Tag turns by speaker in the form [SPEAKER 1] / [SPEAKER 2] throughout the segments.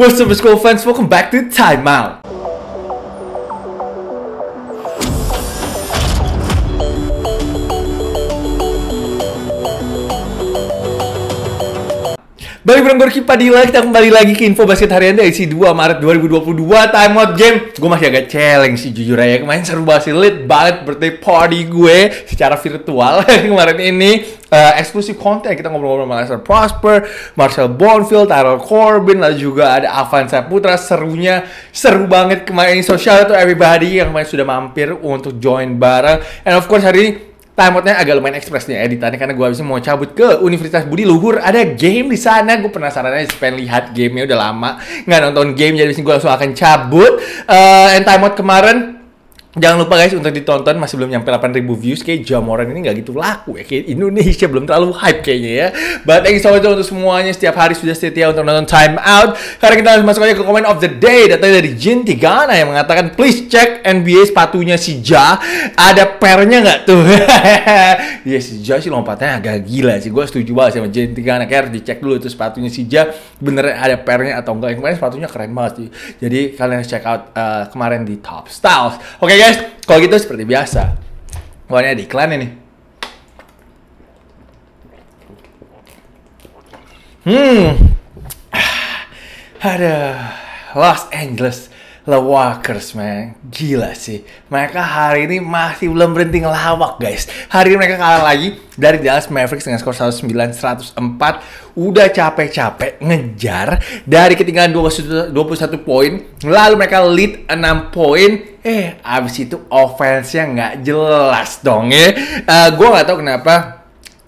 [SPEAKER 1] What's up, school friends? Welcome back to Time Out. Balik bareng Kipa Dila, kita kembali lagi ke Info Basket Harian dari si 2 Maret 2022 Time Out Game Gue masih agak challenge sih jujur aja Kemarin seru banget sih, lit banget birthday party gue Secara virtual kemarin ini uh, Eksklusif konten, kita ngobrol-ngobrol sama Lester Prosper Marcel Bonfield, Tyrell Corbin Lalu juga ada Avan Saputra Serunya, seru banget kemarin ini Social to everybody yang kemarin sudah mampir untuk join bareng And of course hari ini timeoutnya agak lumayan ekspresnya editannya karena gue habisnya mau cabut ke Universitas Budi Luhur ada game di sana gue penasaran aja pengen lihat gamenya udah lama nggak nonton game jadi gue langsung akan cabut uh, and timeout kemarin Jangan lupa guys untuk ditonton masih belum nyampe 8000 views kayak Jamoran ini nggak gitu laku ya kayak Indonesia belum terlalu hype kayaknya ya. But thank you so much untuk semuanya setiap hari sudah setia untuk nonton Time Out. Karena kita harus masuk aja ke comment of the day datang dari Jin Tigana yang mengatakan please check NBA sepatunya si Ja ada pernya nggak tuh? Iya yes, si Ja sih lompatnya agak gila sih. Gue setuju banget sama Jin Tigana kayak harus dicek dulu itu sepatunya si Ja beneran ada pernya atau enggak. Yang kemarin sepatunya keren banget sih. Jadi kalian harus check out uh, kemarin di Top Styles. Oke okay, guys, kalau gitu seperti biasa. Pokoknya di iklan ini. Hmm. Ada Los Angeles The Walkers, man. Gila sih. Mereka hari ini masih belum berhenti ngelawak, guys. Hari ini mereka kalah lagi dari Dallas Mavericks dengan skor 109-104. Udah capek-capek ngejar dari ketinggalan 21 poin. Lalu mereka lead 6 poin. Eh, abis itu offense-nya nggak jelas dong ya. Uh, eh, gue nggak tahu kenapa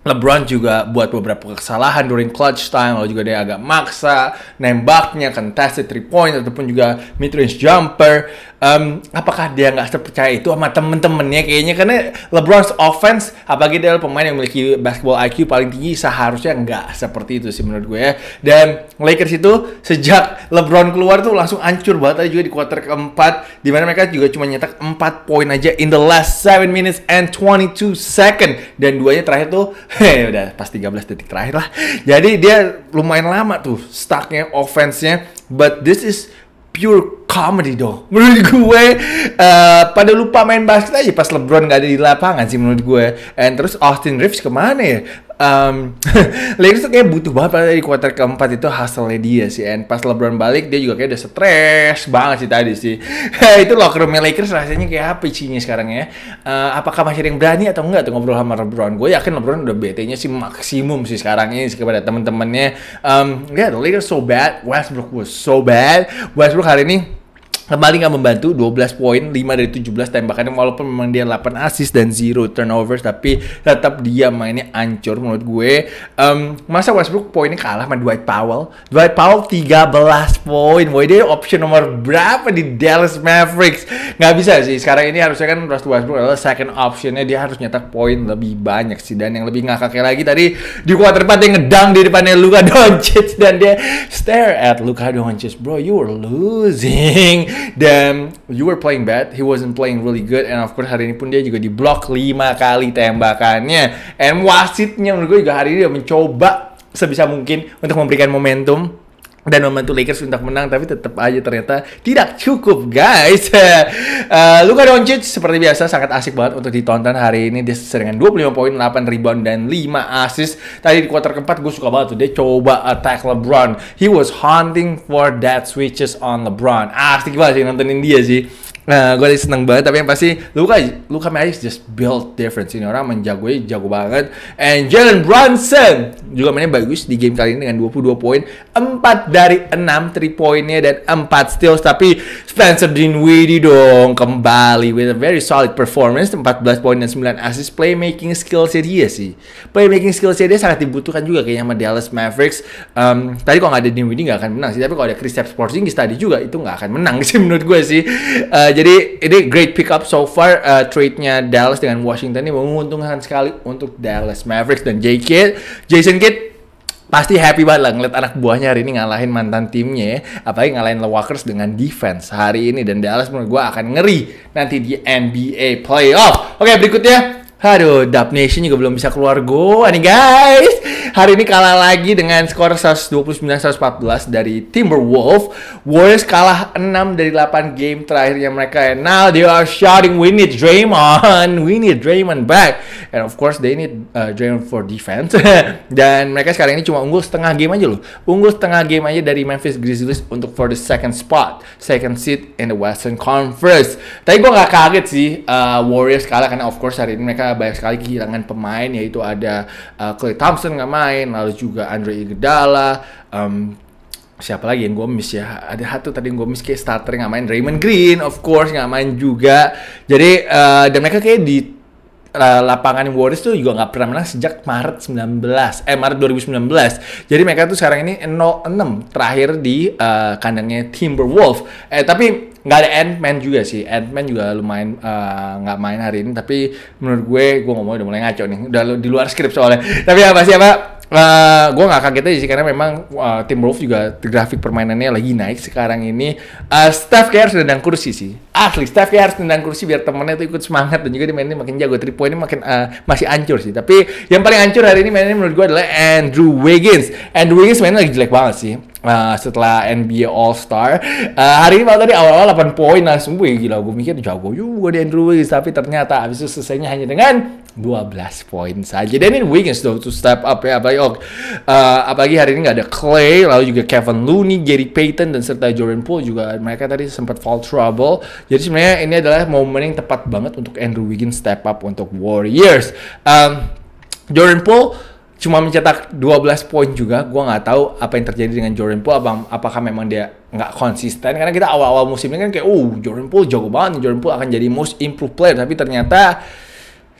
[SPEAKER 1] LeBron juga buat beberapa kesalahan during clutch time, lalu juga dia agak maksa nembaknya, contested three point ataupun juga mid range jumper um, apakah dia nggak terpercaya itu sama temen-temennya kayaknya karena LeBron's offense apalagi dia pemain yang memiliki basketball IQ paling tinggi seharusnya nggak seperti itu sih menurut gue ya dan Lakers itu sejak LeBron keluar tuh langsung hancur banget tadi juga di quarter keempat dimana mereka juga cuma nyetak 4 poin aja in the last 7 minutes and 22 second dan duanya terakhir tuh heh udah pas 13 detik terakhir lah jadi dia lumayan lama tuh stucknya offense-nya but this is pure comedy dong menurut gue uh, pada lupa main basket aja pas LeBron gak ada di lapangan sih menurut gue and terus Austin Reeves kemana ya um, Lakers tuh kayak butuh banget pada di kuarter keempat itu hustle dia sih and pas LeBron balik dia juga kayak udah stres banget sih tadi sih itu locker room Lakers rasanya kayak apa isinya sekarang ya uh, apakah masih ada yang berani atau enggak tuh ngobrol sama LeBron gue yakin LeBron udah bete nya sih maksimum sih sekarang ini sih kepada temen-temennya um, ya yeah, the Lakers so bad Westbrook was so bad Westbrook hari ini kembali nggak membantu 12 poin 5 dari 17 tembakannya walaupun memang dia 8 assist dan 0 turnovers tapi tetap dia mainnya ancur menurut gue um, masa Westbrook poinnya kalah sama Dwight Powell Dwight Powell 13 poin woy dia option nomor berapa di Dallas Mavericks nggak bisa sih sekarang ini harusnya kan Russell Westbrook adalah second optionnya dia harus nyetak poin lebih banyak sih dan yang lebih ngakaknya lagi tadi di quarter 4 dia ngedang di depannya Luka Doncic dan dia stare at Luka Doncic bro you are losing dan you were playing bad, he wasn't playing really good and of course hari ini pun dia juga di block 5 kali tembakannya. And wasitnya menurut gue juga hari ini dia mencoba sebisa mungkin untuk memberikan momentum dan membantu Lakers untuk menang tapi tetap aja ternyata tidak cukup guys. uh, Luka Doncic seperti biasa sangat asik banget untuk ditonton hari ini dia dengan 25 poin, 8 rebound dan 5 assist. Tadi di kuarter keempat gue suka banget tuh dia coba attack LeBron. He was hunting for that switches on LeBron. Asik banget sih nontonin dia sih. Nah, eh, gue seneng banget tapi yang pasti Luka Luka Magic just built difference ini orang menjagoi jago banget and Jalen Brunson juga mainnya bagus di game kali ini dengan 22 poin, 4 dari 6 3 poinnya dan 4 steals tapi Spencer Dinwiddie dong kembali with a very solid performance 14 poin dan 9 assist playmaking skill dia sih. Playmaking skill dia sangat dibutuhkan juga kayaknya sama Dallas Mavericks. Um, tadi kalau nggak ada Dinwiddie nggak akan menang sih, tapi kalau ada Kristaps Porzingis tadi juga itu nggak akan menang sih menurut gue sih. Uh, jadi ini great pick up so far uh, trade-nya Dallas dengan Washington ini menguntungkan sekali untuk Dallas Mavericks dan JK Jason Southgate pasti happy banget lah ngeliat anak buahnya hari ini ngalahin mantan timnya ya. Apalagi ngalahin The Walkers dengan defense hari ini. Dan Dallas menurut gue akan ngeri nanti di NBA playoff. Oke berikutnya Aduh, Dub Nation juga belum bisa keluar gua nih guys. Hari ini kalah lagi dengan skor 129-114 dari Timberwolf. Warriors kalah 6 dari 8 game terakhirnya mereka. And now they are shouting, we need Draymond, we need Draymond back. And of course they need uh, Draymond for defense. Dan mereka sekarang ini cuma unggul setengah game aja loh. Unggul setengah game aja dari Memphis Grizzlies untuk for the second spot. Second seat in the Western Conference. Tapi gua gak kaget sih uh, Warriors kalah karena of course hari ini mereka banyak sekali kehilangan pemain yaitu ada uh, eh, Clay Thompson nggak main, lalu juga Andre Iguodala, um, siapa lagi yang gue miss ya ada satu tadi yang gue miss kayak starter nggak main Raymond Green of course nggak main juga jadi uh, dan mereka kayak di uh, lapangan Warriors tuh juga nggak pernah menang sejak Maret 19 eh Maret 2019 jadi mereka tuh sekarang ini 0-6 terakhir di uh, kandangnya Timberwolves eh tapi nggak ada end man juga sih end man juga lumayan eh, nggak uh, main hari ini tapi menurut gue gue ngomong udah mulai ngaco nih udah di luar skrip soalnya tapi apa sih apa Uh, gue gak kaget aja sih karena memang uh, tim Wolf juga grafik permainannya lagi naik sekarang ini. Uh, Steph kayak harus nendang kursi sih, asli staff kayak harus nendang kursi biar temennya tuh ikut semangat dan juga dia mainnya makin jago. triple ini makin uh, masih ancur sih. Tapi yang paling ancur hari ini mainnya menurut gue adalah Andrew Wiggins. Andrew Wiggins mainnya lagi jelek banget sih. Uh, setelah NBA All Star uh, ah, hari ini malah tadi awal-awal 8 poin langsung gue gila gue mikir jago juga di Andrew Wiggins tapi ternyata habis itu selesainya hanya dengan 12 poin saja dan ini Wiggins though to step up ya apalagi, oh, uh, apalagi hari ini nggak ada Clay lalu juga Kevin Looney Gary Payton dan serta Jordan Poole juga mereka tadi sempat fall trouble jadi sebenarnya ini adalah momen yang tepat banget untuk Andrew Wiggins step up untuk Warriors um, Jordan Poole cuma mencetak 12 poin juga gue nggak tahu apa yang terjadi dengan Jordan Poole apa, apakah memang dia nggak konsisten karena kita awal-awal musim ini kan kayak oh Jordan Poole jago banget Jordan Poole akan jadi most improved player tapi ternyata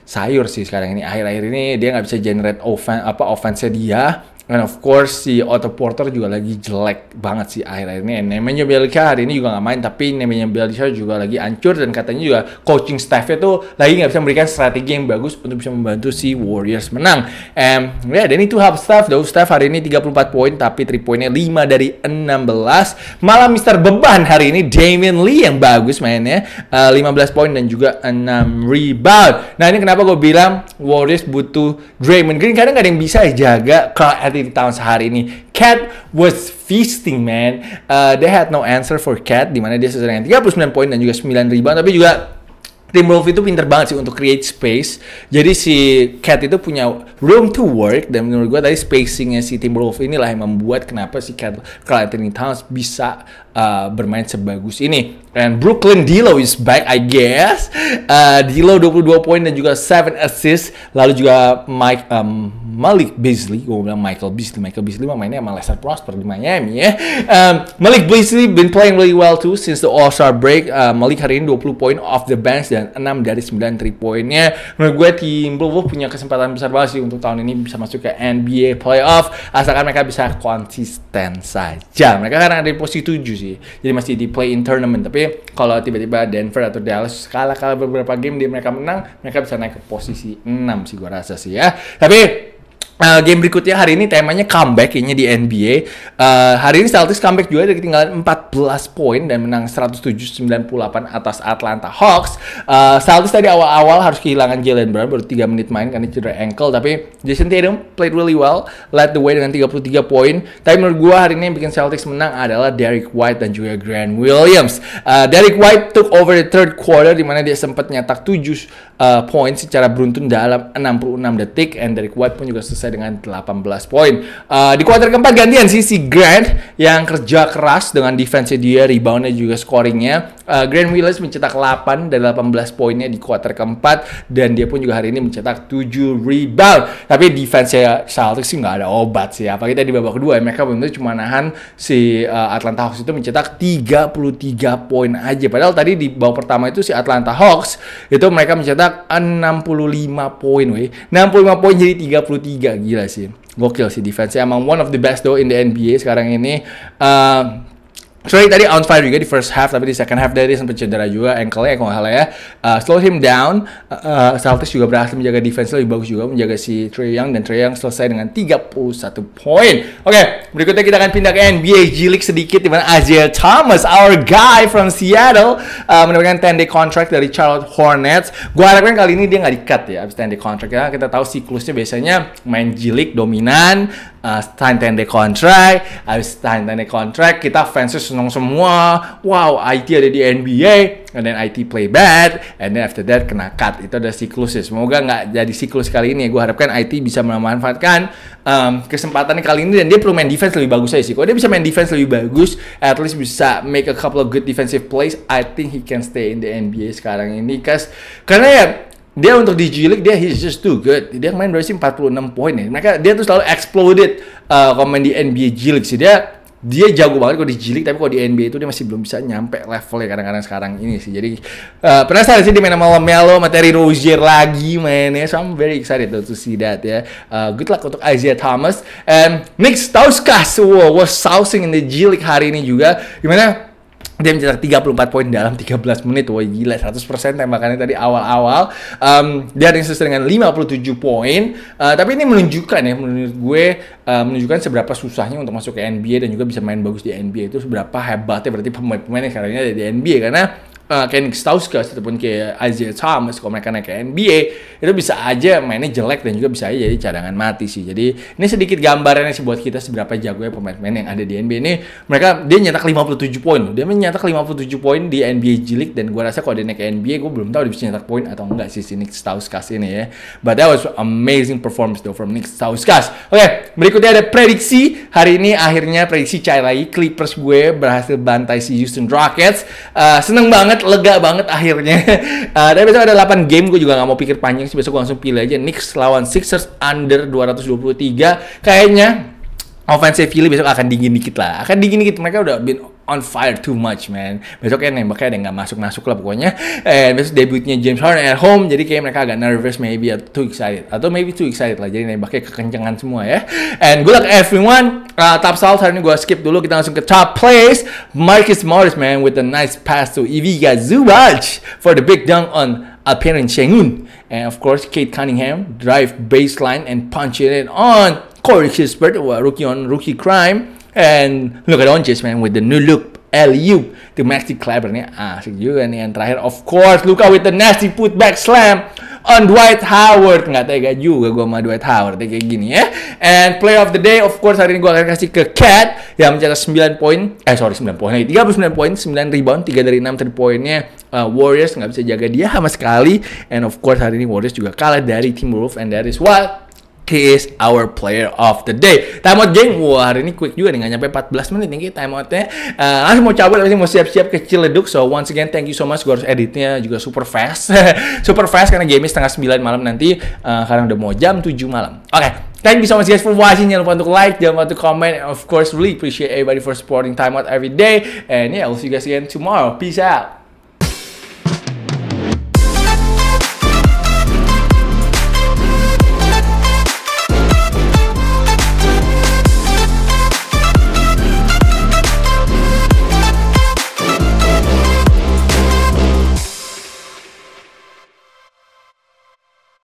[SPEAKER 1] sayur sih sekarang ini akhir-akhir ini dia nggak bisa generate offense apa offense dia And of course si Otto Porter juga lagi jelek banget sih akhir-akhir ini. Namanya Belica hari ini juga nggak main, tapi namanya Belica juga lagi hancur dan katanya juga coaching staffnya tuh lagi nggak bisa memberikan strategi yang bagus untuk bisa membantu si Warriors menang. And ya, yeah, dan itu help staff. Though staff hari ini 34 poin, tapi 3 poinnya 5 dari 16. Malah Mister Beban hari ini Damian Lee yang bagus mainnya. Uh, eh, 15 poin dan juga 6 rebound. Nah ini kenapa gue bilang Warriors butuh Draymond Green. Karena nggak ada yang bisa jaga Carl di tahun sehari ini. Cat was feasting, man. Uh, they had no answer for Cat, Dimana dia sesuai dengan 39 poin dan juga 9 rebound, tapi juga Tim Wolf itu pinter banget sih untuk create space. Jadi si Cat itu punya room to work dan menurut gue tadi spacingnya si Tim Wolf inilah yang membuat kenapa si Cat di Anthony Towns bisa uh, bermain sebagus ini. And Brooklyn Dilo is back, I guess. Uh, Dilo 22 poin dan juga 7 assist. Lalu juga Mike um, Malik Beasley, gue bilang Michael Beasley. Michael Beasley mah mainnya sama Lester Prosper di Miami ya. Um, Malik Beasley been playing really well too since the All-Star break. Uh, Malik hari ini 20 poin off the bench dan 6 dari 9 3 poinnya. Menurut gue tim Timberwolves punya kesempatan besar banget sih untuk tahun ini bisa masuk ke NBA playoff. Asalkan mereka bisa konsisten saja. Mereka kan ada di posisi 7 sih. Jadi masih di play in tournament. Tapi kalau tiba-tiba Denver atau Dallas kalah kalah beberapa game di mereka menang, mereka bisa naik ke posisi 6 sih gua rasa sih ya. Tapi Uh, game berikutnya hari ini temanya comeback ini di NBA. Uh, eh, hari ini Celtics comeback juga dari ketinggalan 14 poin dan menang 107-98 atas Atlanta Hawks. Uh, Celtics tadi awal-awal harus kehilangan Jalen Brown baru 3 menit main karena cedera ankle tapi Jason Tatum played really well, led the way dengan 33 poin. Tapi menurut gua hari ini yang bikin Celtics menang adalah Derek White dan juga Grant Williams. Uh, eh, Derek White took over the third quarter di mana dia sempat nyetak 7 uh, poin secara beruntun dalam 66 detik and dari White pun juga selesai dengan 18 poin. Uh, di kuarter keempat gantian sih si Grant yang kerja keras dengan defense dia, reboundnya juga scoringnya Uh, Grand Williams mencetak 8 dari 18 poinnya di kuarter keempat dan dia pun juga hari ini mencetak 7 rebound. Tapi defense ya Celtics sih nggak ada obat sih. Apalagi tadi babak kedua ya, mereka benar cuma nahan si uh, Atlanta Hawks itu mencetak 33 poin aja. Padahal tadi di babak pertama itu si Atlanta Hawks itu mereka mencetak 65 poin, weh. 65 poin jadi 33 gila sih. Gokil sih defense-nya. Emang one of the best though in the NBA sekarang ini. Uh, Sorry tadi on fire juga di first half tapi di second half dari sempat cedera juga ankle-nya kalau salah ya. Uh, slow him down. Uh, uh, Celtics juga berhasil menjaga defense lebih bagus juga menjaga si Trey Young dan Trey Young selesai dengan 31 poin. Oke, okay, berikutnya kita akan pindah ke NBA G League sedikit di mana Isaiah Thomas, our guy from Seattle, uh, mendapatkan 10 day contract dari Charlotte Hornets. Gua harapkan kali ini dia nggak di-cut ya abis 10 day contract ya. Kita tahu siklusnya biasanya main G League dominan uh, sign tender contract, habis sign the contract, kita fansnya seneng semua, wow IT ada di NBA, and then IT play bad, and then after that kena cut, itu ada siklusnya, semoga nggak jadi siklus kali ini, ya. gue harapkan IT bisa memanfaatkan um, kesempatan kali ini, dan dia perlu main defense lebih bagus aja sih, kalau dia bisa main defense lebih bagus, at least bisa make a couple of good defensive plays, I think he can stay in the NBA sekarang ini, cause, karena ya dia untuk di G League dia he's just too good. Dia main berarti 46 poin ya. Mereka dia tuh selalu exploded uh, komen di NBA G League sih. Dia dia jago banget kalau di G League tapi kalau di NBA itu dia masih belum bisa nyampe level ya kadang-kadang sekarang ini sih. Jadi uh, penasaran sih di main sama Melo, materi Rozier lagi mainnya. So I'm very excited to see that ya. Uh, good luck untuk Isaiah Thomas and Nick Stauskas wow, was sousing in the G League hari ini juga. Gimana? dia mencetak 34 poin dalam 13 menit. Wah gila 100% tembakannya tadi awal-awal. Um, dia ada yang sesuai dengan 57 poin. Uh, tapi ini menunjukkan ya menurut gue uh, menunjukkan seberapa susahnya untuk masuk ke NBA dan juga bisa main bagus di NBA itu seberapa hebatnya berarti pemain-pemain yang sekarang ini ada di NBA karena Eh, kayak Nick Stauskas ataupun kayak Isaiah Thomas kalau mereka naik ke NBA itu bisa aja mainnya jelek dan juga bisa aja jadi cadangan mati sih jadi ini sedikit gambarannya sih buat kita seberapa jago ya pemain-pemain yang ada di NBA ini mereka dia nyetak 57 poin dia menyetak 57 poin di NBA G dan gue rasa kalau dia naik ke NBA gue belum tahu dia bisa nyetak poin atau enggak sih si Nick Stauskas ini ya but that was amazing performance though from Nick Stauskas oke okay, berikutnya ada prediksi hari ini akhirnya prediksi cair lagi Clippers gue berhasil bantai si Houston Rockets uh, seneng banget banget, lega banget akhirnya. Uh, dan besok ada 8 game, gue juga gak mau pikir panjang sih. Besok gue langsung pilih aja Knicks lawan Sixers under 223. Kayaknya offensive Philly besok akan dingin dikit lah. Akan dingin dikit. Mereka udah been on fire too much man besoknya kan nembaknya ada nggak masuk masuk lah pokoknya And besok debutnya James Harden at home jadi kayak mereka agak nervous maybe too excited atau maybe too excited lah jadi nembaknya kekencangan semua ya and good luck everyone uh, top salt hari ini gue skip dulu kita langsung ke top place Marcus Morris man with a nice pass to Ivica Zubac for the big dunk on Alperen Sengun and of course Kate Cunningham drive baseline and punch it on Corey Kispert rookie on rookie crime And look at Doncic man with the new look LU the Maxi Kleber nih ah, asik juga nih yang terakhir of course Luka with the nasty putback slam on Dwight Howard nggak tega juga gue sama Dwight Howard kayak gini ya and play of the day of course hari ini gue akan kasih ke Cat yang mencetak 9 poin eh sorry 9 poin eh, lagi 39 poin 9 rebound 3 dari 6 3 poinnya uh, Warriors nggak bisa jaga dia sama sekali and of course hari ini Warriors juga kalah dari Timberwolves and that is what He is our player of the day. Time out geng. Wah, hari ini quick juga nih. Nggak nyampe 14 menit nih time out-nya. Uh, langsung mau cabut, habis mau siap-siap kecil Ciledug. So, once again, thank you so much. Gue harus editnya juga super fast. super fast karena game setengah 9 malam nanti. Uh, karena udah mau jam 7 malam. Oke. Okay. Thank you so much guys for watching. Jangan lupa untuk like, jangan lupa untuk comment. And of course, really appreciate everybody for supporting Time Out every day. And yeah, I'll see you guys again tomorrow. Peace out.